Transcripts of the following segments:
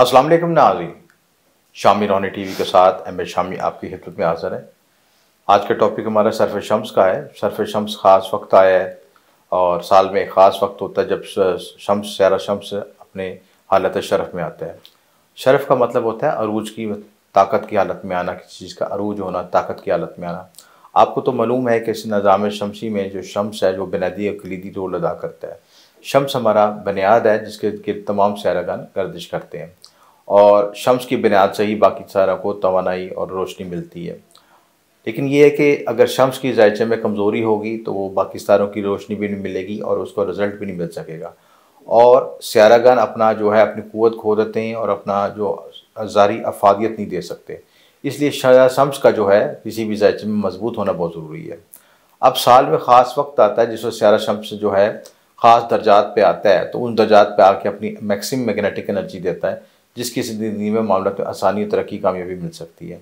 अस्सलाम वालेकुम नाजीन शामी रोनी टीवी के साथ एम ए शामी आपकी हिफत में हाजिर है आज का टॉपिक हमारा सरफ शम्स का है सरफ शम्स ख़ास वक्त आया है और साल में एक ख़ास वक्त होता है जब शम्स सारा शम्स अपने हालत शरफ में आता है शरफ का मतलब होता है अरूज की ताकत की हालत में आना किसी चीज़ का अरूज होना ताकत की हालत में आना आपको तो मालूम है कि इस निज़ाम शमसी में जो शम्स है वो बुनियादी और कलीदी रोल अदा करता है शम्स हमारा बुनियाद है जिसके गिर तमाम सैरागान गर्दिश करते हैं और शम्स की बुनियाद से ही बाकी सारा को तोानाई और रोशनी मिलती है लेकिन ये है कि अगर शम्स की जायचे में कमज़ोरी होगी तो वो बाकी सारों की रोशनी भी नहीं मिलेगी और उसको रिज़ल्ट भी नहीं मिल सकेगा और सियारागान अपना जो है अपनी क़वत खो देते हैं और अपना जो ज़ारी अफादियत नहीं दे सकते इसलिए शम्स का जो है किसी भी जायचे में मजबूत होना बहुत ज़रूरी है अब साल में ख़ास वक्त आता है जिसमें सारा शम्स जो है ख़ास दर्जात पर आता है तो उन दर्जात पर आके अपनी मैक्सिमम मैग्नेटिक एनर्जी देता है जिसकी ज़िंदगी में मामला में आसानी और तरक्की कामयाबी मिल सकती है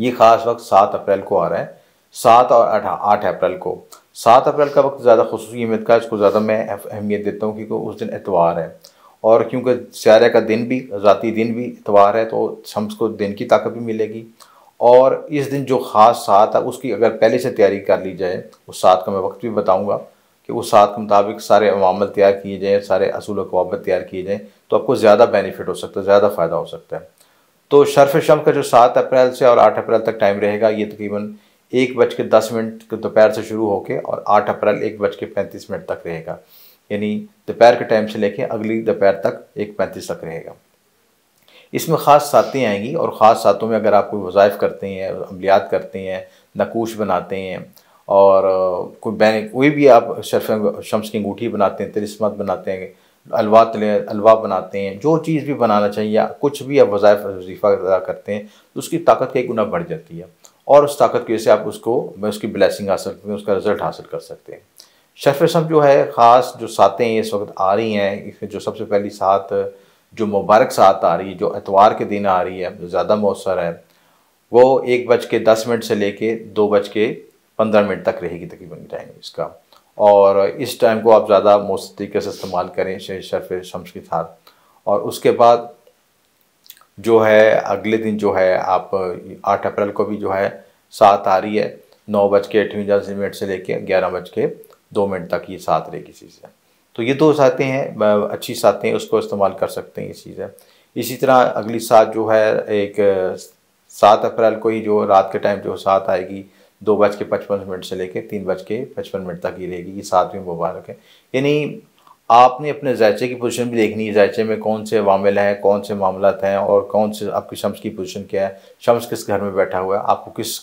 ये ख़ास वक्त सात अप्रैल को आ रहा है सात और आठ अप्रैल को सात अप्रैल का वक्त ज़्यादा खसूस अहमियत का इसको ज़्यादा मैं अहमियत देता हूँ क्योंकि उस दिन एतवार है और क्योंकि सियारे का दिन भी ज़ाती दिन भी एतवार है तो शम्स को दिन की ताकत भी मिलेगी और इस दिन जो ख़ास सात है उसकी अगर पहले से तैयारी कर ली जाए उस सात का मैं वक्त भी बताऊँगा कि उस साथ के मुताबिक सारे अवामल तैयार किए जाएँ सारे असूल कवाबत तैयार किए जाएँ तो आपको ज़्यादा बेनिफिट हो सकता है ज़्यादा फ़ायदा हो सकता है तो शर्फ शम का जो सात अप्रैल से और आठ अप्रैल तक टाइम रहेगा ये तकरीबन एक बज के दस मिनट के दोपहर से शुरू होकर और आठ अप्रैल एक बज के पैंतीस मिनट तक रहेगा यानी दोपहर के टाइम से लेके अगली दोपहर तक एक पैंतीस तक रहेगा इसमें ख़ास सातें आएंगी और ख़ास सातों में अगर आप कोई वज़ाइफ़ करते हैं अमलियात करते हैं नकूश बनाते हैं और कोई बैन कोई भी आप शर्फ शम्स की अंगूठी बनाते हैं तिलस्मत बनाते हैं अलवा तले अलवा बनाते हैं जो चीज़ भी बनाना चाहिए कुछ भी आप वज़ायफ वजीफ़ा अदा करते हैं तो उसकी ताकत एक गुना बढ़ जाती है और उस ताकत की वजह से आप उसको मैं उसकी ब्लैसिंग हासिल करते हैं उसका रिज़ल्ट हासिल कर सकते हैं शर्फ शम जो है ख़ास जो सातें इस वक्त आ रही हैं जो सबसे पहली सात जो मुबारक सात आ रही है जो एतवार के दिन आ रही है जो ज़्यादा मौसर है वो एक बज के दस मिनट से लेके दो बज के पंद्रह मिनट तक रहेगी तकरीबन टाइम इसका और इस टाइम को आप ज़्यादा मोस्ट तरीके से इस्तेमाल करें शर्फ शम्स के साथ और उसके बाद जो है अगले दिन जो है आप आठ अप्रैल को भी जो है सात आ रही है नौ बज के अठवीं मिनट से लेके ग्यारह बज के दो मिनट तक ये सात रहेगी चीज़ें तो ये दो सातें हैं अच्छी सातें उसको इस्तेमाल कर सकते हैं ये चीज़ें इसी तरह अगली सात जो है एक सात अप्रैल को ही जो रात के टाइम जो सात आएगी दो बज के पचपन मिनट से लेकर तीन बज के पचपन मिनट तक ही रहेगी ये सातवीं मुबारक है यानी आपने अपने जायचे की पोजीशन भी देखनी है जायचे में कौन से वामिल हैं कौन से मामलत हैं और कौन से आपकी शम्स की पोजीशन क्या है शम्स किस घर में बैठा हुआ है आपको किस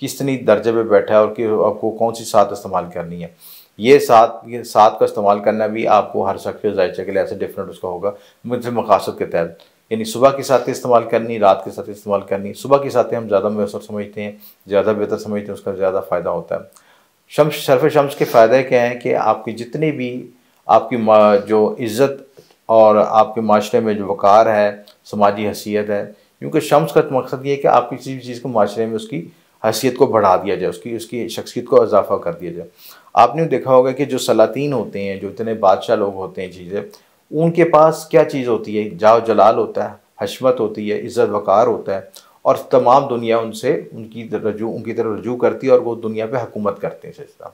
कितनी दर्जे पर बैठा है और कि आपको कौन सी साथ इस्तेमाल करनी है ये साथ ये साथ का इस्तेमाल करना भी आपको हर शख्स जायचे के लिए ऐसे डिफरेंट उसका होगा मुझे मकासद के तहत यानी सुबह के साथ इस्तेमाल करनी रात के साथ इस्तेमाल करनी सुबह के साथ हम ज़्यादा मैसर समझते हैं ज़्यादा बेहतर समझते हैं उसका ज़्यादा फ़ायदा होता है शम्स शरफ शम्स के फ़ायदे क्या हैं कि आपकी जितनी भी आपकी जो इज़्ज़त और आपके माशरे में जो वक़ार है समाजी हसीियत है क्योंकि शम्स का मकसद ये है कि आप किसी भी चीज़ को माशरे में उसकी हैसियत को बढ़ा दिया जाए उसकी उसकी शख्सियत को इजाफा कर दिया जाए आपने देखा होगा कि जो सलातीन होते हैं जो इतने बादशाह लोग होते हैं चीज़ें उनके पास क्या चीज़ होती है जाओ जलाल होता है हशमत होती है इज़्ज़त वक़ार होता है और तमाम दुनिया उनसे उनकी रजू उनकी तरफ रजू करती है और वो दुनिया पे हुकूमत करते हैं सजदा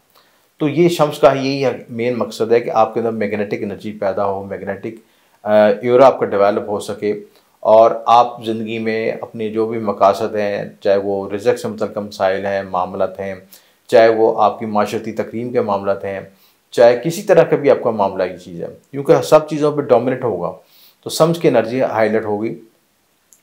तो ये शम्स का यही मेन मकसद है कि आपके अंदर मैग्नेटिक एनर्जी पैदा हो मैग्नेटिक एरा आपका डेवलप हो सके और आप ज़िंदगी में अपने जो भी मकासद हैं चाहे वो रिजक से मतलब मसाइल हैं मामलत हैं चाहे वो आपकी माशरती तकरीम के मामलत हैं चाहे किसी तरह का भी आपका मामला की चीज़ है क्योंकि सब चीज़ों पर डोमिनेट होगा तो समझ की एनर्जी हाईलाइट होगी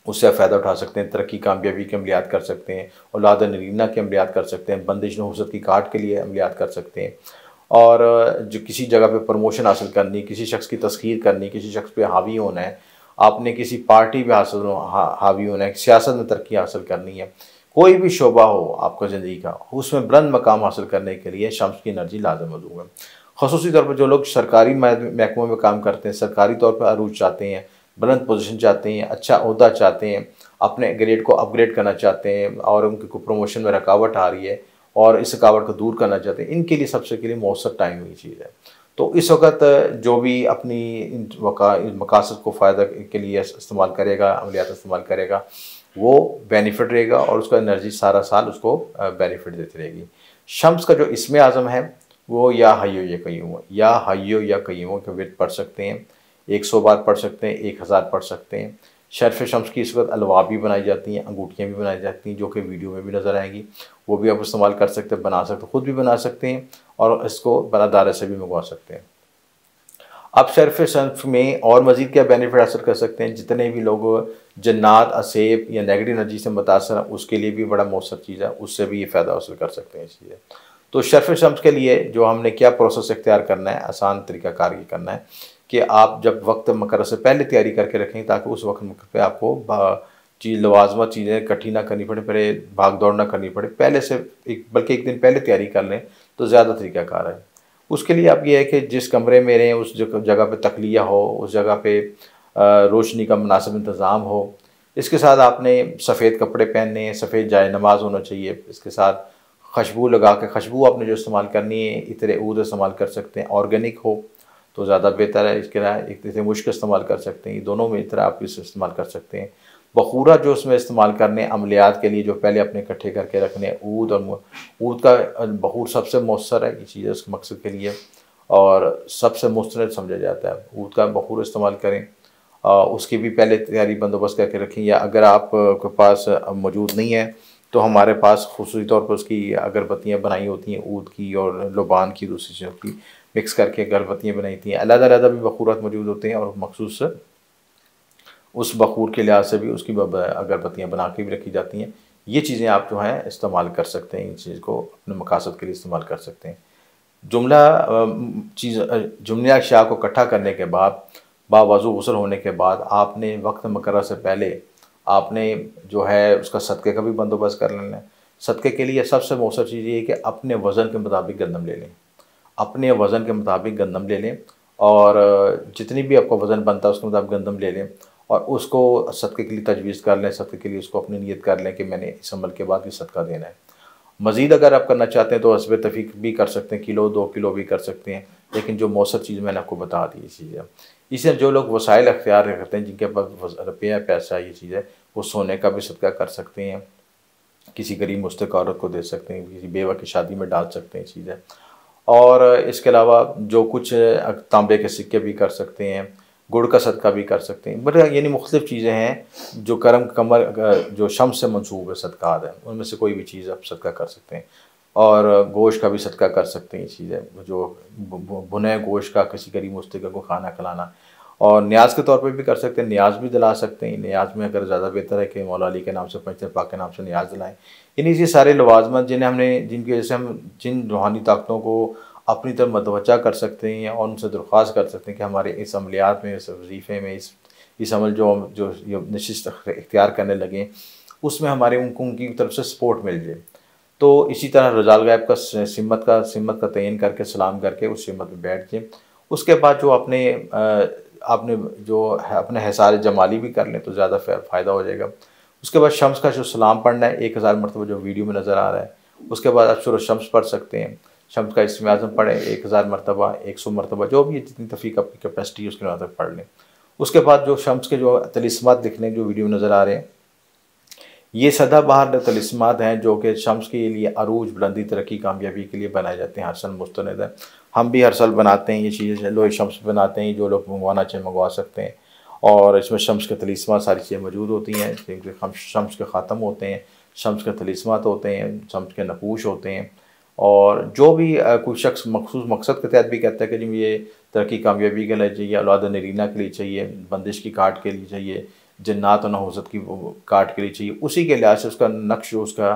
उससे आप फ़ायदा उठा सकते हैं तरक्की कामयाबी के अमलियात कर सकते हैं औलाद नरीना के अमलियात कर सकते हैं बंदिश नहसत की काट के लिए अमलियात कर सकते हैं और जो किसी जगह पे प्रमोशन हासिल करनी किसी शख्स की तस्खीर करनी किसी शख्स पे हावी होना है आपने किसी पार्टी पर हासिल हा, हावी होना है सियासत में तरक्की हासिल करनी है कोई भी शोबा हो आपका ज़िंदगी का उसमें बुलंद मकाम हासिल करने के लिए शम्स की एनर्जी लाजम मौजूद है खसूसी तौर पर जो लोग सरकारी महकमों में काम करते हैं सरकारी तौर पर अरूज चाहते हैं बुलंद पोजिशन चाहते हैं अच्छा अहदा चाहते हैं अपने ग्रेड को अपग्रेड करना चाहते हैं और उनके को प्रमोशन में रुकावट आ रही है और इस रुकावट को दूर करना चाहते हैं इनके लिए सबसे के लिए मौसर टाइम हुई चीज़ है तो इस वक्त जो भी अपनी मकासद को फ़ायदा के लिए इस्तेमाल करेगा अमलियात इस्तेमाल करेगा वो बेनिफिट रहेगा और उसका एनर्जी सारा साल उसको बेनिफिट देती रहेगी शम्स का जो इसमें आज़म है वो या हयो या कयूँ या हयो या कयूँ के विद पढ़ सकते हैं एक सौ बार पढ़ सकते हैं एक हज़ार पढ़ सकते हैं शर्फ शम्स की इस वक्त अलवा भी बनाई जाती हैं अंगूठियाँ भी बनाई जाती हैं जो कि वीडियो में भी नज़र आएंगी वो भी आप इस्तेमाल कर सकते हैं बना सकते ख़ुद भी बना सकते हैं और इसको बनादारे से भी मंगवा सकते हैं अब शर्फ शम्फ में और मज़ीद क्या बेनिफिट हासिल कर सकते हैं जितने भी लोग जन्नात असेब या नेगेटिव एनर्जी से मुतासर हैं उसके लिए भी बड़ा मौसर चीज़ है उससे भी ये फ़ायदा हासिल कर सकते हैं इस चीज़ें तो शर्फ शम्स के लिए जो हमने क्या प्रोसेस इख्तियार करना है आसान तरीका कार ये करना है कि आप जब वक्त मकर से पहले तैयारी करके रखें ताकि उस वक्त मकर पर आपको चीज़ लवाजमा चीज़ें इकट्ठी ना करनी पड़े पहले भाग दौड़ ना करनी पड़े पहले से एक बल्कि एक दिन पहले तैयारी कर लें तो ज़्यादा तरीका कार है उसके लिए आप ये है कि जिस कमरे में रहें उस जगह पर तकलिया हो उस जगह पर रोशनी का मुनासिब इंतज़ाम हो इसके साथ आपने सफ़ेद कपड़े पहनने सफ़ेद जाए नमाज होना चाहिए इसके साथ खुशबू लगा के खुशबू आपने जो इस्तेमाल करनी है इतरे ऊद इस्तेमाल कर सकते हैं ऑर्गेनिक हो तो ज़्यादा बेहतर है इसके अलावा एक तरह मुश्क इस्तेमाल कर सकते हैं दोनों में इतरा आप इस इस्तेमाल कर सकते हैं बखूरा जो उसमें इस्तेमाल करने अमलियात के लिए जो पहले अपने इकट्ठे करके रखने ऊद और ऊद का बखूर सबसे मौसर है ये चीज़ उसके मकसद के लिए और सबसे मुस्ंद समझा जाता है ऊद का बखूर इस्तेमाल करें उसकी भी पहले तैयारी बंदोबस्त करके रखें या अगर आपके पास मौजूद नहीं है तो हमारे पास खसूस तौर पर उसकी अगरबत्तियाँ बनाई होती हैं ऊद की और लोबान की दूसरी चीज़ों की मिक्स करके अगरबत्तियाँ बनाई थी हैं अलग अलग भी बखूरत मौजूद होते हैं और मखसूस उस बखूर के लिहाज से भी उसकी अगरबत्तियाँ बना के भी रखी जाती हैं ये चीज़ें आप जो हैं इस्तेमाल कर सकते हैं इन चीज़ को अपने मकासद के लिए इस्तेमाल कर सकते हैं जुमला चीज़ जुमला अशाह को इकट्ठा करने के बाद बावजू गसल होने के बाद आपने वक्त मकर से पहले आपने जो है उसका सदके का भी बंदोबस्त कर लेना है सदके के लिए सबसे मौसर चीज़ ये है कि अपने वज़न के मुताबिक गंदम ले लें अपने वज़न के मुताबिक गंदम ले लें और जितनी भी आपका वज़न बनता है उसके मुताबिक गंदम ले लें और उसको सदके के लिए तजवीज़ कर लें सदके के लिए उसको अपनी नीयत कर लें कि मैंने इस अमल के बाद ये सदका देना है मज़ीद अगर आप करना चाहते हैं तो हसब तफीक भी कर सकते हैं किलो दो किलो भी कर सकते हैं लेकिन जो मौसर चीज़ मैंने आपको बता दी ये चीज़ें इसे जो लोग वसाइल अख्तियार करते हैं जिनके पास रुपया पैसा ये चीज़ है वो सोने का भी सदका कर सकते हैं किसी गरीब मुस्तक औरत को दे सकते हैं किसी बेवा की शादी में डाल सकते हैं चीज़ें और इसके अलावा जो कुछ तांबे के सिक्के भी कर सकते हैं गुड़ का सदका भी कर सकते हैं बड़े मतलब यानी मुख्तफ चीज़ें हैं जो करम कमर जो शम से मनसूब है सदक़ा है उनमें से कोई भी चीज़ आप सदका कर सकते हैं और गोश्त का भी सदका कर सकते हैं ये चीज़ें जो बुने गोश्त का किसी गरीब मुस्तक को खाना खिलाना और न्याज के तौर पे भी कर सकते हैं न्याज भी दिला सकते हैं न्याज में अगर ज़्यादा बेहतर है कि मौला अली के नाम से पंचर पाक के नाम से न्याज दिलाएं इन्हीं से सारे लवाजमत जिन्हें हमने जिनकी वजह से हम जिन रूहानी ताकतों को अपनी तरफ मतवजा कर सकते हैं और उनसे दरख्वास्त कर सकते हैं कि हमारे इस अमलियात में इस वजीफ़े में इस इस अमल जो जो नशस्त इख्तियार करने लगें उसमें हमारे उनको उनकी तरफ से सपोर्ट मिल जाए तो इसी तरह रजाल गायब का सिमत का सिमत का तयन करके सलाम करके उस सिमत में बैठ जाए उसके बाद जो अपने आपने जो है अपने हिसार जमाली भी कर लें तो ज़्यादा फ़ायदा हो जाएगा उसके बाद शम्स का जो सलाम पढ़ना है एक हज़ार मरतबा जो वीडियो में नज़र आ रहा है उसके बाद आप शुरू शम्स पढ़ सकते हैं शम्स का इसम आज़म पढ़ें एक हज़ार मरतबा एक सौ मरतबा जो भी जितनी तफीक आपकी कैपेसिटी है उसके बाद पढ़ लें उसके बाद जो शम्स के जो दिख लें जो वीडियो में नज़र आ रहे हैं ये सदा बहार तलस्मात हैं जो कि शम्स के लिए अरूज बुलंदी तरक्की कामयाबी के लिए बनाए जाते हैं हर सन है हम भी हर साल बनाते हैं ये चीज़ें लोहे शम्स बनाते हैं जो लोग मंगवाना चाहे मंगवा सकते हैं और इसमें शम्स के तलीसमा सारी चीज़ें मौजूद होती हैं क्योंकि हम शम्स के ख़त्म होते हैं शम्स के तलीसमात तो होते हैं शम्स के नपूश होते हैं और जो भी कोई शख्स मखसूस मकसद के तहत भी कहता है कि जी ये तरक्की कामयाबी के लिए चाहिए औलाद नरीना के लिए चाहिए बंदिश की काट के लिए चाहिए जन्नात और नहसत की काट के लिए चाहिए उसी के लिहाज से उसका नक्श उसका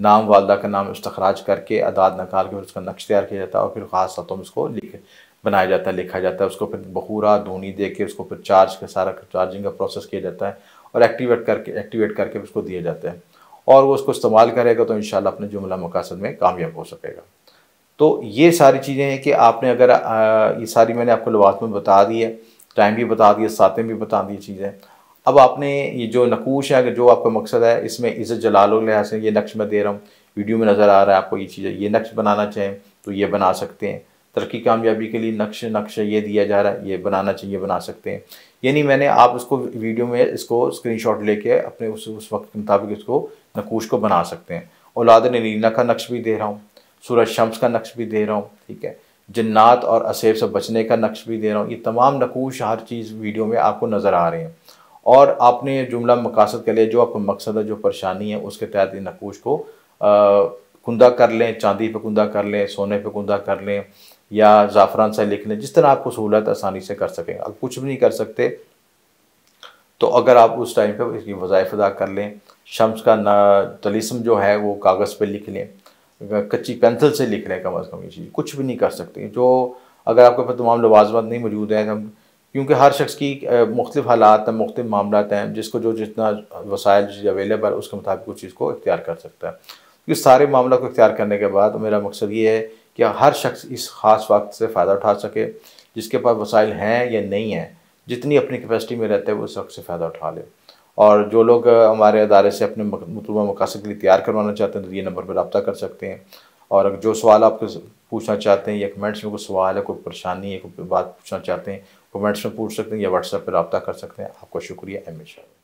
नाम वालदा का नाम इस्तराज करके अदाद निकाल के फिर उसका नक्श तैयार किया जाता है और फिर ख़ास सातों में उसको लिख बनाया जाता है लिखा जाता है उसको फिर बहूरा धूनी दे के उसको फिर चार्ज का सारा चार्जिंग का प्रोसेस किया जाता है और एक्टिवेट करके एक्टिवेट करके उसको दिया जाता है और वो उसको इस्तेमाल करेगा तो इन अपने जुमला मकासद में कामयाब हो सकेगा तो ये सारी चीज़ें हैं कि आपने अगर ये सारी मैंने आपको लवाज में बता दी है टाइम भी बता दिया सातें भी बता दी चीज़ें अब आपने ये जो नकूश है अगर जो आपका मकसद है इसमें इज़्ज़त जलाल लिहाज से ये नक्श मैं दे रहा हूँ वीडियो में नज़र आ रहा है आपको ये चीज़ें ये नक्श बनाना चाहें तो ये बना सकते हैं तरक्की कामयाबी के लिए नक्श नक्श ये दिया जा रहा है ये बनाना चाहिए बना सकते हैं यानी मैंने आप उसको वीडियो में इसको स्क्रीनशॉट लेके अपने उस उस वक्त के मुताबिक इसको नकूश को बना सकते हैं औलाद नीना का नक्श भी दे रहा हूँ सूरज शम्स का नक्श भी दे रहा हूँ ठीक है जन्नात और असेब से बचने का नक्श भी दे रहा हूँ ये तमाम नकूश हर चीज़ वीडियो में आपको नज़र आ रहे हैं और आपने जुमला मकासद के लिए जो आपका मकसद है जो परेशानी है उसके तहत इन नकूश को कुंदा कर लें चांदी पे कुंदा कर लें सोने पे कुंदा कर लें या ज़ाफ़रान से लिख लें जिस तरह आपको सहूलत आसानी से कर सकें अगर कुछ भी नहीं कर सकते तो अगर आप उस टाइम पर इसकी वज़ाइफ अदा कर लें शम्स का ना तलिसम जो है वो कागज़ पर लिख लें कच्ची पेंसिल से लिख लें कम अज़ कम ये चीज़ कुछ भी नहीं कर सकते जो अगर आपके पास तमाम लवाजमत नहीं मौजूद हैं हम क्योंकि हर शख्स की मुख्तु हालात हैं मुख्त मामला हैं जिसको जो जितना वसाइल अवेलेबल उसके मुताबिक उस चीज़ को इख्तियार कर सकता है क्योंकि सारे मामला को इख्तियार करने के बाद मेरा मकसद ये है कि हर शख्स इस ख़ास वक्त से फ़ायदा उठा सके जिसके पास वसाइल हैं या नहीं हैं जितनी अपनी कैपेसिटी में रहते हैं उस वक्त से फ़ायदा उठा ले और जो लोग हमारे अदारे से अपने मतलब मकासद के लिए तैयार करवाना चाहते हैं तो ये नंबर पर रबता कर सकते हैं और जो सवाल आपको पूछना चाहते हैं या कमेंट्स में कोई सवाल है कोई परेशानी है कोई बात पूछना चाहते हैं कमेंट्स में पूछ सकते हैं या व्हाट्सएप पर रबता कर सकते हैं आपका शुक्रिया एम शाह